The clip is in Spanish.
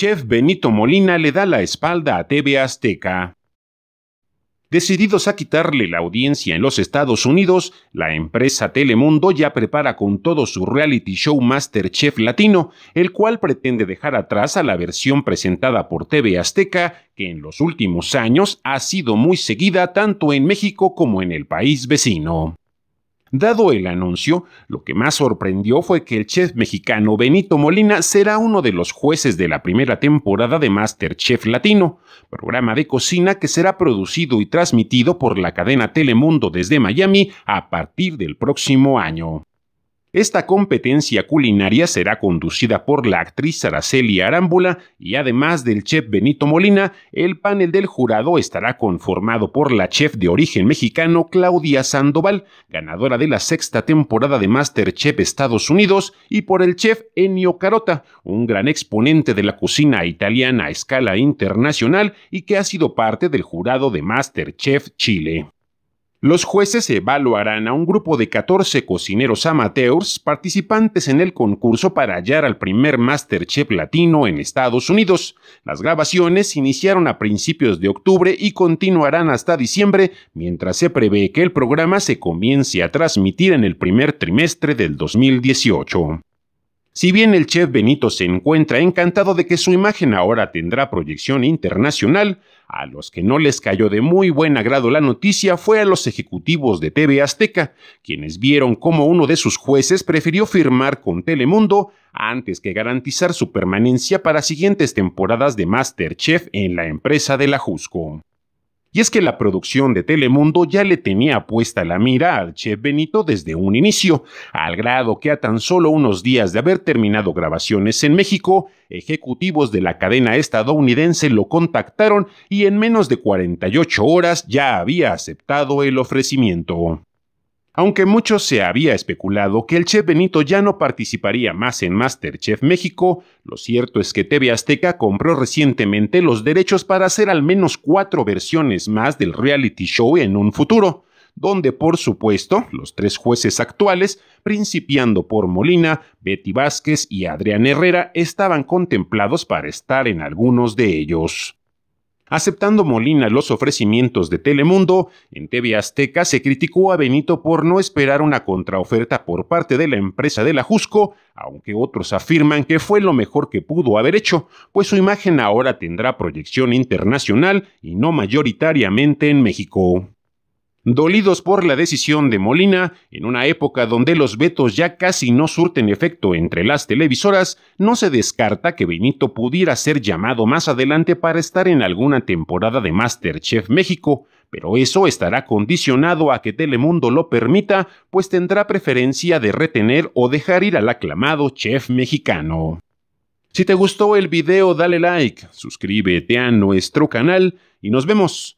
Chef Benito Molina le da la espalda a TV Azteca. Decididos a quitarle la audiencia en los Estados Unidos, la empresa Telemundo ya prepara con todo su reality show MasterChef Latino, el cual pretende dejar atrás a la versión presentada por TV Azteca, que en los últimos años ha sido muy seguida tanto en México como en el país vecino. Dado el anuncio, lo que más sorprendió fue que el chef mexicano Benito Molina será uno de los jueces de la primera temporada de MasterChef Latino, programa de cocina que será producido y transmitido por la cadena Telemundo desde Miami a partir del próximo año. Esta competencia culinaria será conducida por la actriz Araceli Arámbula y además del chef Benito Molina, el panel del jurado estará conformado por la chef de origen mexicano Claudia Sandoval, ganadora de la sexta temporada de MasterChef Estados Unidos, y por el chef Ennio Carota, un gran exponente de la cocina italiana a escala internacional y que ha sido parte del jurado de MasterChef Chile. Los jueces evaluarán a un grupo de 14 cocineros amateurs participantes en el concurso para hallar al primer MasterChef latino en Estados Unidos. Las grabaciones iniciaron a principios de octubre y continuarán hasta diciembre, mientras se prevé que el programa se comience a transmitir en el primer trimestre del 2018. Si bien el chef Benito se encuentra encantado de que su imagen ahora tendrá proyección internacional, a los que no les cayó de muy buen agrado la noticia fue a los ejecutivos de TV Azteca, quienes vieron cómo uno de sus jueces prefirió firmar con Telemundo antes que garantizar su permanencia para siguientes temporadas de MasterChef en la empresa de la Jusco. Y es que la producción de Telemundo ya le tenía puesta la mira al chef Benito desde un inicio, al grado que a tan solo unos días de haber terminado grabaciones en México, ejecutivos de la cadena estadounidense lo contactaron y en menos de 48 horas ya había aceptado el ofrecimiento. Aunque mucho se había especulado que el chef Benito ya no participaría más en Masterchef México, lo cierto es que TV Azteca compró recientemente los derechos para hacer al menos cuatro versiones más del reality show en un futuro, donde por supuesto los tres jueces actuales, principiando por Molina, Betty Vázquez y Adrián Herrera, estaban contemplados para estar en algunos de ellos. Aceptando Molina los ofrecimientos de Telemundo, en TV Azteca se criticó a Benito por no esperar una contraoferta por parte de la empresa de la Jusco, aunque otros afirman que fue lo mejor que pudo haber hecho, pues su imagen ahora tendrá proyección internacional y no mayoritariamente en México. Dolidos por la decisión de Molina, en una época donde los vetos ya casi no surten efecto entre las televisoras, no se descarta que Benito pudiera ser llamado más adelante para estar en alguna temporada de Masterchef México, pero eso estará condicionado a que Telemundo lo permita, pues tendrá preferencia de retener o dejar ir al aclamado chef mexicano. Si te gustó el video dale like, suscríbete a nuestro canal y nos vemos